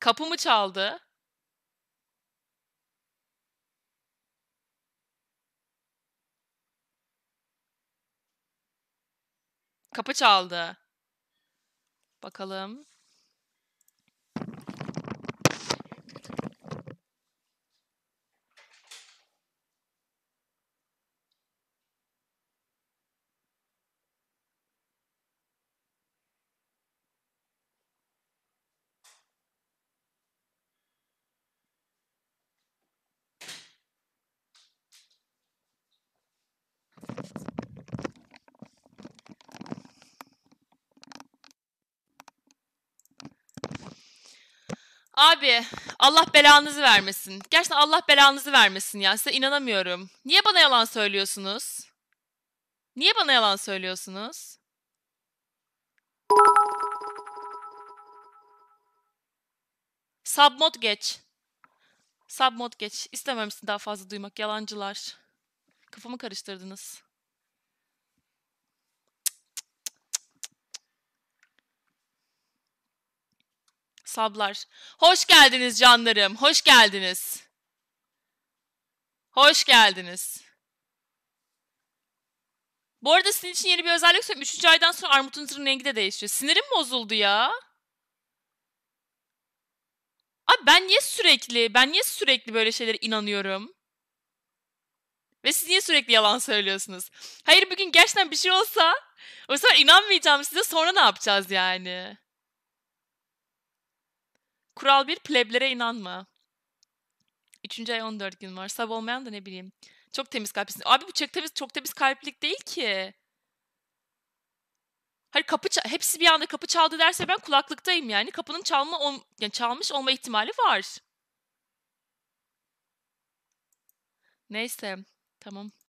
Kapımı çaldı. Kapı çaldı. Bakalım. Abi Allah belanızı vermesin. Gerçekten Allah belanızı vermesin ya. Size inanamıyorum. Niye bana yalan söylüyorsunuz? Niye bana yalan söylüyorsunuz? Submod geç. Submod geç. İstememişsin daha fazla duymak. Yalancılar. Kafamı karıştırdınız. Sablar. Hoş geldiniz canlarım. Hoş geldiniz. Hoş geldiniz. Bu arada sizin için yeni bir özellik söyleyeyim. Üçüncü aydan sonra armutunuzun rengi de değişiyor. Sinirim bozuldu ya. Abi ben niye sürekli, ben niye sürekli böyle şeylere inanıyorum? Ve siz niye sürekli yalan söylüyorsunuz? Hayır bugün gerçekten bir şey olsa o zaman inanmayacağım size sonra ne yapacağız yani? Kural bir pleblere inanma. 3. ay 14 gün var. Sab olmayan da ne bileyim. Çok temiz kalplisin. Abi bu çok temiz, çok temiz kalplik değil ki. Hayır kapı hepsi bir anda kapı çaldı derse ben kulaklıktayım yani. Kapının çalma ol yani çalmış olma ihtimali var. Neyse. Tamam.